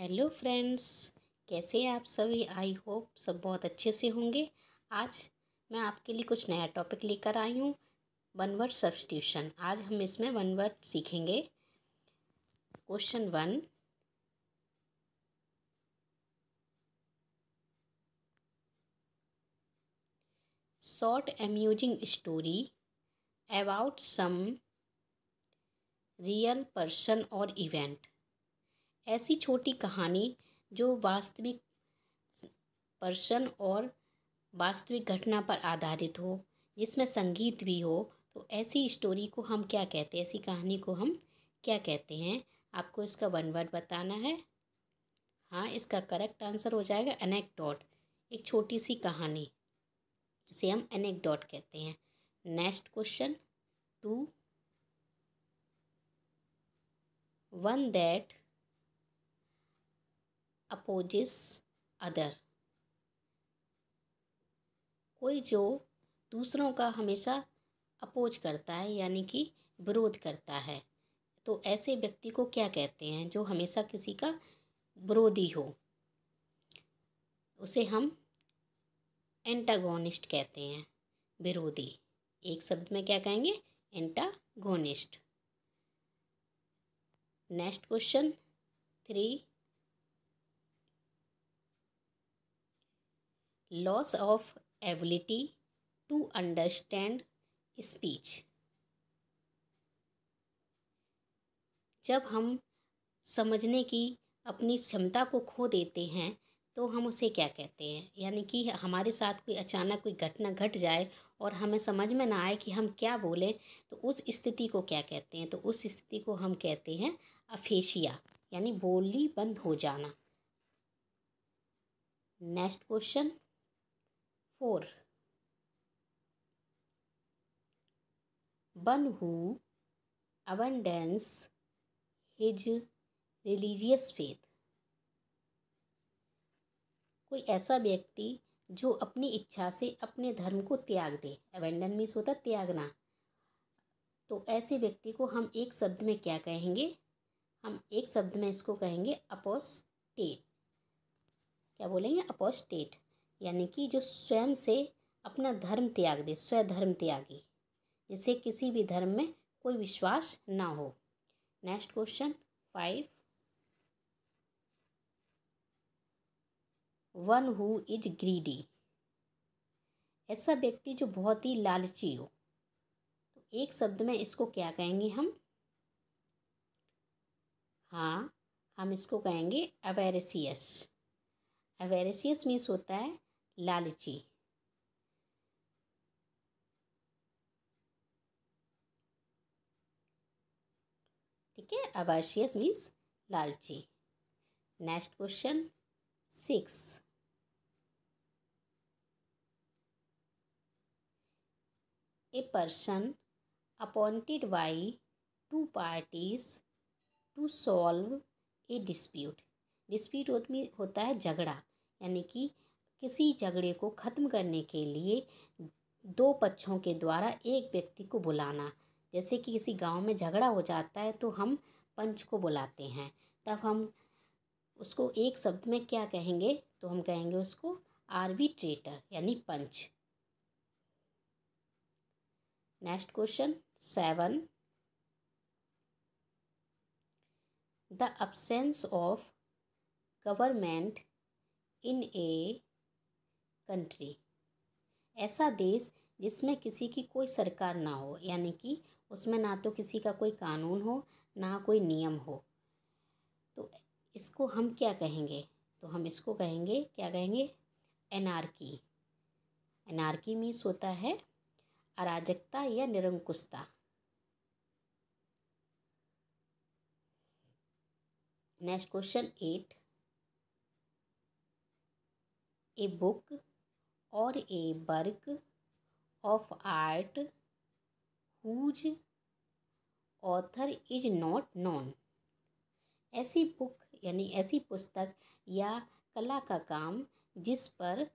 hello friends कैसे हैं आप सभी आई होप सब बहुत अच्छे से होंगे आज मैं आपके लिए कुछ नया टॉपिक लेकर आई हूँ वन वर्ड सब्सटिट्यूशन आज हम इसमें वन वर्ड सीखेंगे question one short amusing story about some real person और इवेंट ऐसी छोटी कहानी जो वास्तविक पर्सन और वास्तविक घटना पर आधारित हो जिसमें संगीत भी हो तो ऐसी स्टोरी को हम क्या कहते हैं ऐसी कहानी को हम क्या कहते हैं आपको इसका वन वर्ड बताना है हाँ इसका करेक्ट आंसर हो जाएगा अनेक डॉट एक छोटी सी कहानी इसे हम अनेक डॉट कहते हैं next question two one that opposes other कोई जो दूसरों का हमेशा अपोज करता है यानी कि विरोध करता है तो ऐसे व्यक्ति को क्या कहते हैं जो हमेशा किसी का विरोधी हो उसे हम एंटागोनिस्ट कहते हैं विरोधी एक शब्द में क्या कहेंगे antagonist next question three loss of ability to understand speech जब हम समझने की अपनी क्षमता को खो देते हैं तो हम उसे क्या कहते हैं यानी कि हमारे साथ कोई अचानक कोई घटना घट गट जाए और हमें समझ में ना आए कि हम क्या बोलें तो उस स्थिति को क्या कहते हैं तो उस स्थिति को हम कहते हैं अफेशिया यानी बोली बंद हो जाना next question four one who abandons his religious faith कोई ऐसा व्यक्ति जो अपनी इच्छा से अपने धर्म को त्याग दे अबेंडन मीन्स होता त्यागना तो ऐसे व्यक्ति को हम एक शब्द में क्या कहेंगे हम एक शब्द में इसको कहेंगे अपोस्टेट क्या बोलेंगे अपोस्टेट यानी कि जो स्वयं से अपना धर्म त्याग दे स्वधर्म त्यागी जिसे किसी भी धर्म में कोई विश्वास ना हो next question five one who is greedy ऐसा व्यक्ति जो बहुत ही लालची हो तो एक शब्द में इसको क्या कहेंगे हम हाँ हम इसको कहेंगे अवेरेसियस अवेरेसियस मीन्स होता है लालची ठीक है अवर्शियस मीन्स लालची next question six a person appointed by two parties to solve a dispute dispute होता है झगड़ा यानी कि किसी झगड़े को ख़त्म करने के लिए दो पक्षों के द्वारा एक व्यक्ति को बुलाना जैसे कि किसी गाँव में झगड़ा हो जाता है तो हम पंच को बुलाते हैं तब हम उसको एक शब्द में क्या कहेंगे तो हम कहेंगे उसको आर्बिट्रेटर यानी पंच next question seven the absence of government in a country ऐसा देश जिसमें किसी की कोई सरकार ना हो यानी कि उसमें ना तो किसी का कोई कानून हो ना कोई नियम हो तो इसको हम क्या कहेंगे तो हम इसको कहेंगे क्या कहेंगे एनार्की एनार्की मीन्स होता है अराजकता या निरंकुशता next question eight a book और a work of art whose author is not known ऐसी बुक यानी ऐसी पुस्तक या कला का काम जिस पर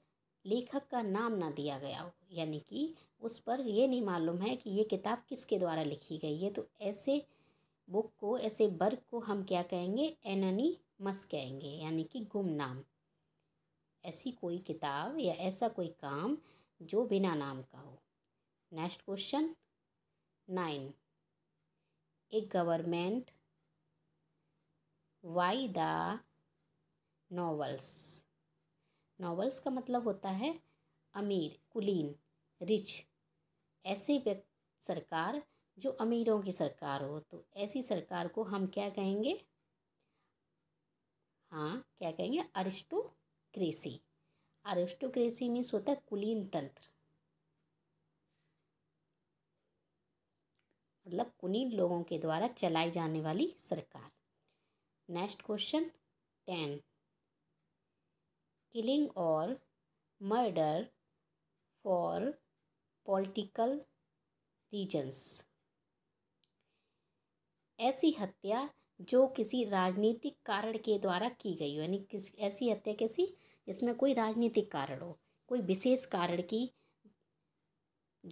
लेखक का नाम ना दिया गया हो यानी कि उस पर ये नहीं मालूम है कि ये किताब किसके द्वारा लिखी गई है तो ऐसे बुक को ऐसे वर्क को हम क्या कहेंगे एननी मस कहेंगे यानी कि गुमनाम ऐसी कोई किताब या ऐसा कोई काम जो बिना नाम का हो next question nine a government by the nobles nobles का मतलब होता है अमीर कुलीन रिच ऐसी सरकार जो अमीरों की सरकार हो तो ऐसी सरकार को हम क्या कहेंगे हाँ क्या कहेंगे अरिस्टो क्रेसी अरेस्टोक्रेसी मीन्स होता है कुलीन तंत्र मतलब कुलीन लोगों के द्वारा चलाई जाने वाली सरकार नेक्स्ट क्वेश्चन टेन किलिंग और मर्डर फॉर पॉलिटिकल रीजन्स ऐसी हत्या जो किसी राजनीतिक कारण के द्वारा की गई हो यानी किस ऐसी हत्या कैसी जिसमें कोई राजनीतिक कारण हो कोई विशेष कारण की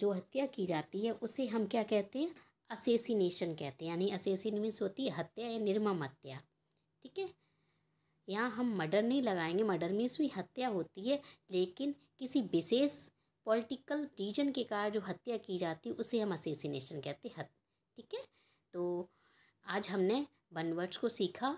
जो हत्या की जाती है उसे हम क्या कहते हैं असेसिनेशन कहते हैं यानी असेसिन होती है हत्या या निर्मम हत्या ठीक है यहाँ हम मर्डर नहीं लगाएंगे मर्डर मीन्स भी हत्या होती है लेकिन किसी विशेष पॉलिटिकल रीजन के कारण जो हत्या की जाती है उसे हम असेसिनेशन कहते हैं ठीक है तो आज हमने बनवर्ड्स को सीखा